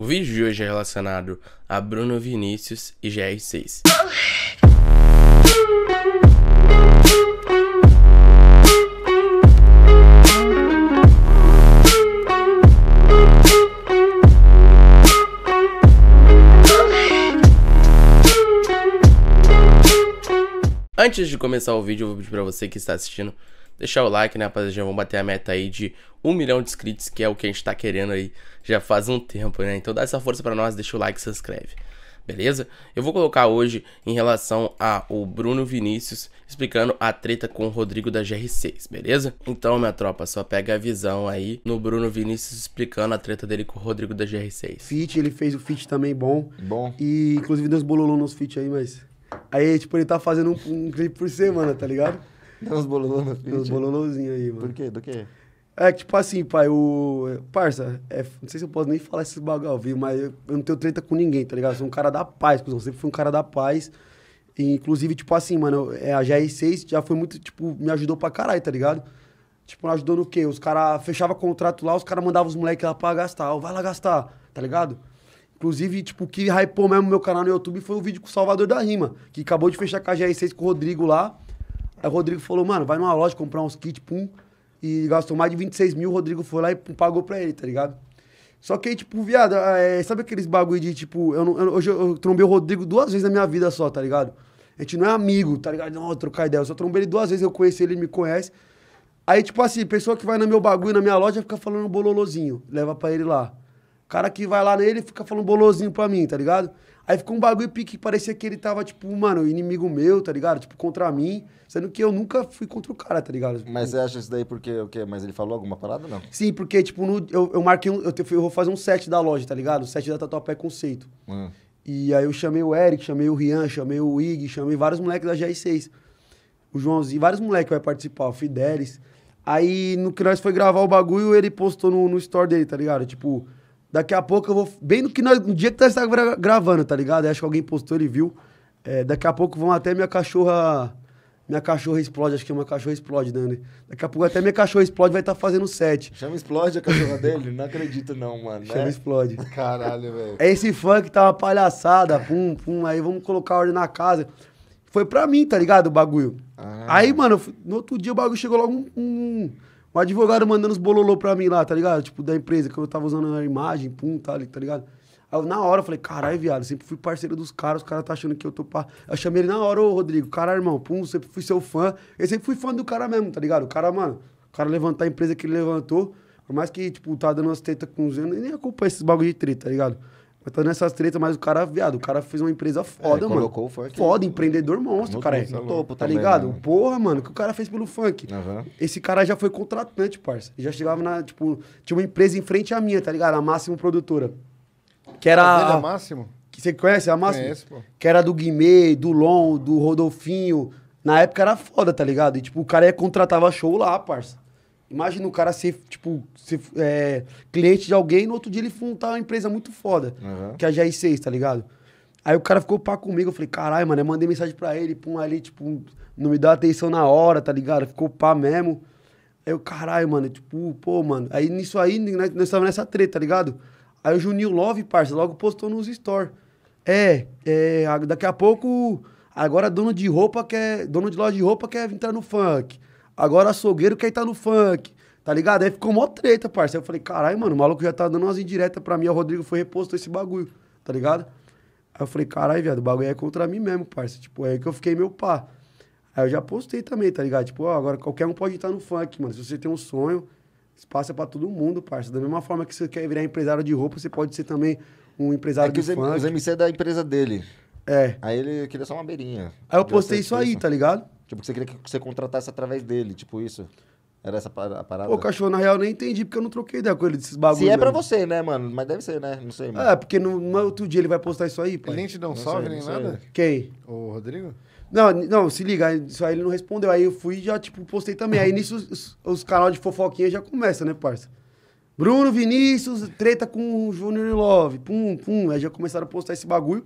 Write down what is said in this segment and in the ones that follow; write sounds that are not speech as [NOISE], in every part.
O vídeo de hoje é relacionado a Bruno Vinícius e GR6. Antes de começar o vídeo, eu vou pedir pra você que está assistindo deixar o like, né, rapaziada? Vamos bater a meta aí de um milhão de inscritos, que é o que a gente tá querendo aí já faz um tempo, né? Então dá essa força para nós, deixa o like, se inscreve. Beleza? Eu vou colocar hoje em relação ao Bruno Vinícius explicando a treta com o Rodrigo da GR6, beleza? Então, minha tropa, só pega a visão aí no Bruno Vinícius explicando a treta dele com o Rodrigo da GR6. Fit, ele fez o fit também bom. Bom. E inclusive deu uns bololô nos fit aí, mas. Aí, tipo, ele tá fazendo um, um clipe por semana, tá ligado? Deu uns bololão nos fit. Deu uns aí, mano. Por quê? Do quê? É, tipo assim, pai, o. Parça, é, não sei se eu posso nem falar esses bagulho ao vivo, mas eu, eu, não tenho treta com ninguém, tá ligado? Eu sou um cara da paz, cuzão. Sempre fui um cara da paz. E, inclusive, tipo assim, mano, é, a GR6 já foi muito, tipo, me ajudou pra caralho, tá ligado? Tipo, me ajudou no quê? Os caras fechavam contrato lá, os caras mandavam os moleques lá pra gastar. Ó, vai lá gastar, tá ligado? Inclusive, tipo, o que hypou mesmo meu canal no YouTube foi o vídeo com o Salvador da Rima, que acabou de fechar com a GR6 com o Rodrigo lá. Aí o Rodrigo falou, mano, vai numa loja comprar uns kits, pum. Tipo, um e gastou mais de 26 mil, o Rodrigo foi lá e pagou pra ele, tá ligado? Só que aí, tipo, viado, é, sabe aqueles bagulho de, tipo, eu, não, eu hoje eu, eu trombei o Rodrigo duas vezes na minha vida só, tá ligado? A gente não é amigo, tá ligado? Não, trocar ideia. Eu só trombei ele duas vezes, eu conheci ele, ele me conhece. Aí, tipo assim, pessoa que vai no meu bagulho, na minha loja, fica falando bololozinho. Leva pra ele lá. Cara que vai lá nele, fica falando bolozinho pra mim, tá ligado? Aí ficou um bagulho pique que parecia que ele tava, tipo, mano, inimigo meu, tá ligado? Tipo, contra mim. Sendo que eu nunca fui contra o cara, tá ligado? Mas você acha isso daí porque o quê? Mas ele falou alguma parada não? Sim, porque, tipo, no, eu, eu marquei um. Eu, te, eu vou fazer um set da loja, tá ligado? O set da Tatuapé é Conceito. Hum. E aí eu chamei o Eric, chamei o Rian, chamei o Ig, chamei vários moleques da GR6. O Joãozinho, vários moleques vai participar, o Fidelis. Aí, no que nós foi gravar o bagulho, ele postou no, no store dele, tá ligado? Tipo, Daqui a pouco eu vou. Bem no, que nós, no dia que nós estávamos gravando, tá ligado? Eu acho que alguém postou, ele viu. É, daqui a pouco vão até minha cachorra. Minha cachorra explode, acho que é uma cachorra explode, Dani. Né, daqui a pouco até minha cachorra explode vai estar tá fazendo sete. Chama explode a cachorra dele? Não acredito, não, mano. Né? Chama né? explode. Caralho, velho. É esse funk tá uma palhaçada, pum, pum. Aí vamos colocar ordem na casa. Foi pra mim, tá ligado? O bagulho. Ah. Aí, mano, no outro dia o bagulho chegou logo um, um o advogado mandando os bololô pra mim lá, tá ligado? Tipo, da empresa, que eu tava usando a imagem, pum, tá, tá ligado? Aí, na hora eu falei, caralho, viado, sempre fui parceiro dos caras, os caras tá achando que eu tô pá. Eu chamei ele na hora, ô Rodrigo, cara, irmão, pum, sempre fui seu fã. Eu sempre fui fã do cara mesmo, tá ligado? O cara, mano, o cara levantar a empresa que ele levantou, por mais que, tipo, tá dando umas treta com os Eu nem acompanho esses bagulho de treta, tá ligado? Mas tá nessas tretas, mas o cara, viado, o cara fez uma empresa é, foda, é, mano. foda, né? empreendedor monstro, cara. É no topo, tá também, ligado? Né? Porra, mano, o que o cara fez pelo funk. Uhum. Esse cara já foi contratante, parça. já chegava na, tipo, tinha uma empresa em frente à minha, tá ligado? A Máximo Produtora. Que era. Tá a a... Máximo? Que você conhece a Máximo? Conheço, pô. Que era do Guimê, do Lon, do Rodolfinho. Na época era foda, tá ligado? E, tipo, o cara ia contratava show lá, parça. Imagina o cara ser, tipo, ser, é, cliente de alguém e no outro dia ele fundar uma empresa muito foda, uhum. que é a GR6, tá ligado? Aí o cara ficou pá comigo, eu falei, caralho, mano, eu mandei mensagem pra ele, pum, ali, tipo, não me dá atenção na hora, tá ligado? Ficou pá mesmo. Aí eu, caralho, mano, tipo, pô, mano. Aí nisso aí, nós, nós tava nessa treta, tá ligado? Aí o Juninho Love, parça, logo postou nos store. É, é, daqui a pouco, agora dono de roupa quer, dono de loja de roupa quer entrar no funk. Agora açougueiro quer estar tá no funk. Tá ligado? Aí ficou mó treta, parceiro. Eu falei, caralho, mano, o maluco já tá dando umas indiretas pra mim. O Rodrigo foi reposto esse bagulho, tá ligado? Aí eu falei, caralho, viado, o bagulho é contra mim mesmo, parceiro. Tipo, é aí que eu fiquei meu pá. Aí eu já postei também, tá ligado? Tipo, ó, agora qualquer um pode estar tá no funk, mano. Se você tem um sonho, espaço é pra todo mundo, parceiro. Da mesma forma que você quer virar empresário de roupa, você pode ser também um empresário é que de funk. Os MC é da empresa dele. É. Aí ele queria só uma beirinha. Aí eu postei isso aí, tá ligado? Tipo, você queria que você contratasse através dele, tipo isso. Era essa a parada? O cachorro, na real, eu nem entendi, porque eu não troquei ideia com ele desses bagulhos. Se é pra você, né, mano? Mas deve ser, né? Não sei, mano. É, porque no, no outro dia ele vai postar isso aí, pai. Ele nem te deu um Não salve, nem sei. nada? Quem? O Rodrigo? Não, não, se liga, isso aí ele não respondeu. Aí eu fui e já, tipo, postei também. Aí nisso os, os, canal de fofoquinha já começa, né, parça? Bruno Vinícius, treta com o Junior Love, pum, pum. Aí já começaram a postar esse bagulho.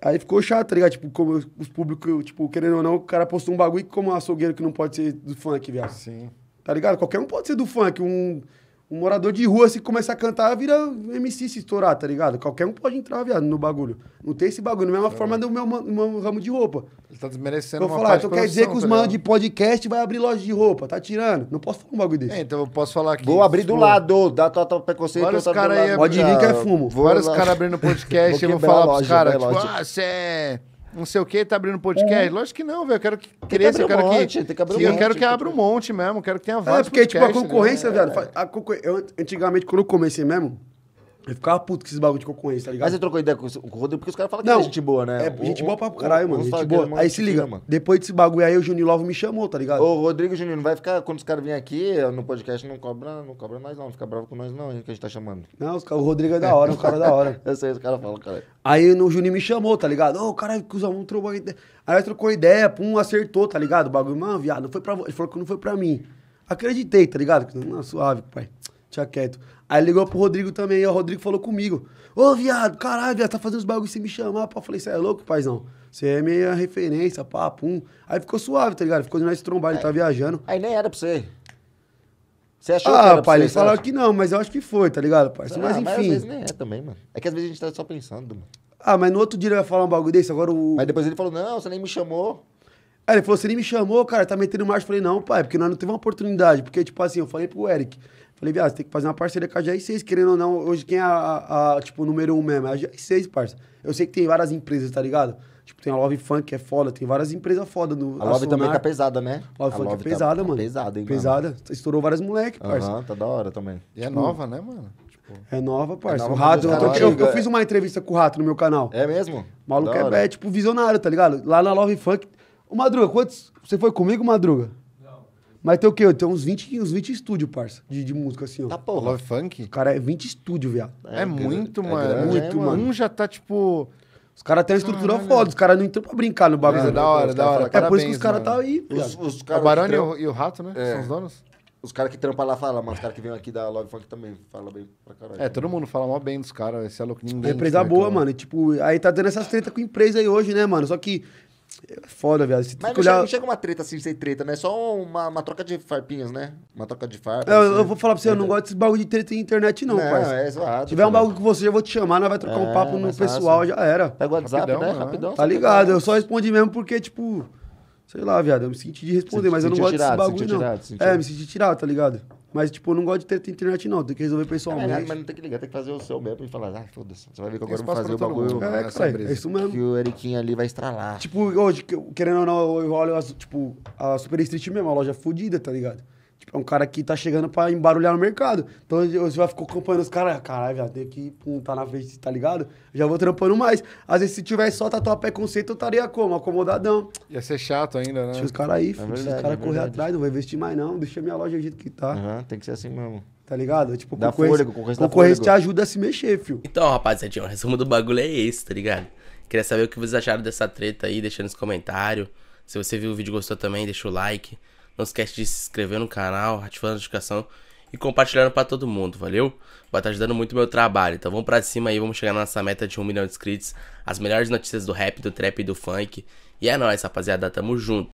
Aí ficou chato, tá ligado? Tipo, como os públicos, tipo, querendo ou não, o cara postou um bagulho como um açougueiro que não pode ser do funk, viado. Sim. Tá ligado? Qualquer um pode ser do funk. Um, um morador de rua, se começar a cantar, vira MC se estourar, tá ligado? Qualquer um pode entrar, viado, no bagulho. Não tem esse bagulho. Mesma é. forma do meu, meu, ramo de roupa. Ele tá desmerecendo eu vou falar, então quer dizer que os tá manos de podcast vai abrir loja de roupa, tá tirando. Não posso falar um bagulho desse. É, então eu posso falar aqui. Vou abrir do tipo, lado, dá total preconceito. Vários tá caras aí... Pode vir que é fumo. Vários caras abrindo [LAUGHS] podcast, eu vou falar loja, pros caras, tipo, ah, você é não sei o que, tá abrindo podcast. É. Lógico que não, velho. Eu quero que cresça, que eu quero um monte, que. Tem que abrir um monte, eu quero que tipo- abra um monte mesmo, quero que tenha ah, vários. É, porque, podcasts, tipo, a né? concorrência, né? velho. A, eu, antigamente, quando eu comecei mesmo, eu ficava puto com esses bagulho de concorrência, tá ligado? Mas você trocou ideia com, o Rodrigo, porque os caras falam que não, é gente boa, né? É gente boa pra caralho, mano. Gente boa. É aí se liga, mano. depois desse bagulho aí, o Juninho Love me chamou, tá ligado? Ô, Rodrigo Juninho, não vai ficar, quando os caras vêm aqui no podcast, não cobra, não cobra nós não, fica bravo com nós não, que a gente tá chamando. Não, o Rodrigo é da hora, o cara é da hora. [LAUGHS] Eu sei, os caras falam, cara. Aí no, o Juninho me chamou, tá ligado? Ô, oh, caralho, que os alunos trocou ideia. Aí trocou ideia, pum, acertou, tá ligado? O bagulho, mano, viado, não foi pra... Ele falou que não foi pra mim. Acreditei, tá ligado? Não, suave, pai quieto. Aí ligou pro Rodrigo também, e o Rodrigo falou comigo. Ô, viado, caralho, viado, tá fazendo os bagulhos sem me chamar, pá. Eu falei, você é louco, paizão? Você é minha referência, pá, pum. Aí ficou suave, tá ligado? Ficou de nós trombar, ele tá viajando. Aí nem era pra você. Você achou ah, que Ah, pra pai, você? eles falaram que não, mas eu acho que foi, tá ligado, pai? Ah, Mas mas às vezes enfim. nem é também, mano. É que às vezes a gente tá só pensando, mano. Ah, mas no outro dia ele vai falar um bagulho desse, agora o. Mas depois ele falou, não, você nem me chamou. Aí é, ele falou, você nem me chamou, cara, tá metendo marcha. Eu falei, não, pai, porque nós não teve uma oportunidade. Porque, tipo assim, eu falei pro Eric. Falei, viado, você tem que fazer uma parceria com a GR6, querendo ou não. Hoje, quem é a, a, a tipo, número um mesmo? É a GR6, parça. Eu sei que tem várias empresas, tá ligado? Tipo, tem a Love Funk, que é foda, tem várias empresas foda no. A Love também tá pesada, né? Love a Funk é tá pesada, tá mano. Pesada, hein, Pesada. Mano. Estourou várias moleque, parça. Ah, tá da hora também. E é tipo, né, tipo, é nova, né, mano? É nova, parça. É nova, o Rato, tá eu, tô, eu, eu, fiz uma entrevista com o Rato no meu canal. É mesmo? O maluco é, é, tipo, visionário, tá ligado? Lá na Love Funk. Madruga, quantos. Você foi comigo, Madruga? Mas tem o quê? Tem uns 20, uns 20 estúdios, parça, de, de música, assim, ó. Tá porra. Love Funk? Cara, é 20 estúdios, viado. É, muito, mano. É muito, é né, mano. Um já tá, tipo... Os caras têm uma estrutura ah, foda, os caras não entram pra brincar no bagulho. É, da hora, da hora. É por isso que os caras tá aí. Os, os o Barão e o, e o Rato, né? É. São os donos? Os caras que trampam lá falam, mas os caras que vêm aqui da Love Funk também falam bem pra caralho. É, todo mundo fala mó bem dos caras, esse é louco, ninguém... É empresa né, boa, mano. E, tipo, aí tá dando essas treta com empresa aí hoje, né, mano? Só que é foda, viado. Mas não, olhar... chega, não, chega, uma treta assim, sem treta, né? É só uma, uma troca de farpinhas, né? Uma troca de farpas. É, eu, assim. eu vou falar pra você, eu não gosto desse bagulho de treta em internet, não, não É, exato. Se tiver um bagulho com você, eu vou te chamar, nós vai trocar é, um papo no pessoal, fácil. já era. Pega o WhatsApp, rapidão, né? Rapidão. tá ligado, eu só respondi mesmo porque, tipo... Sei lá, viado, eu me senti de responder, senti, mas eu não gosto tirado, desse bagulho, não. Tirado, é, me senti tirado, tá ligado? Mas, tipo, eu não gosto de ter internet, não. Tem que resolver pessoalmente. É, mas não tem que ligar, tem que fazer o seu mesmo e falar, ah, foda-se. Você vai ver que agora eu vou fazer o bagulho. é, é, é isso mesmo. Que o Eriquinho ali vai estralar. Tipo, hoje, querendo ou não, eu olho, tipo, a Super Street mesmo, a loja fodida, tá ligado? É um cara que tá chegando pra embarulhar no mercado. Então você vai ficar acompanhando os caras. Caralho, velho, tem que pum, tá na frente, tá ligado? já vou trampando mais. Às vezes, se tivesse só tatuapé conceito, eu estaria como? Acomodadão. Ia ser chato ainda, né? Deixa os caras aí, é filho. Verdade, os caras é correr atrás, não vou investir mais, não. Deixa minha loja do jeito que tá. Uhum, tem que ser assim mesmo tá ligado? Tipo, dá concorrência, fôlego, concorrência, te ajuda a se mexer, filho. Então, rapaziadinha, o resumo do bagulho é esse, tá ligado? Queria saber o que vocês acharam dessa treta aí, deixando nos comentários. Se você viu o vídeo e gostou também, deixa o like. Não esquece de se inscrever no canal, ativar a notificação e compartilhando para todo mundo, valeu? Vai estar tá ajudando muito o meu trabalho. Então vamos para cima aí, vamos chegar na nossa meta de 1 milhão de inscritos. As melhores notícias do rap, do trap e do funk. E é nóis, rapaziada. Tamo junto.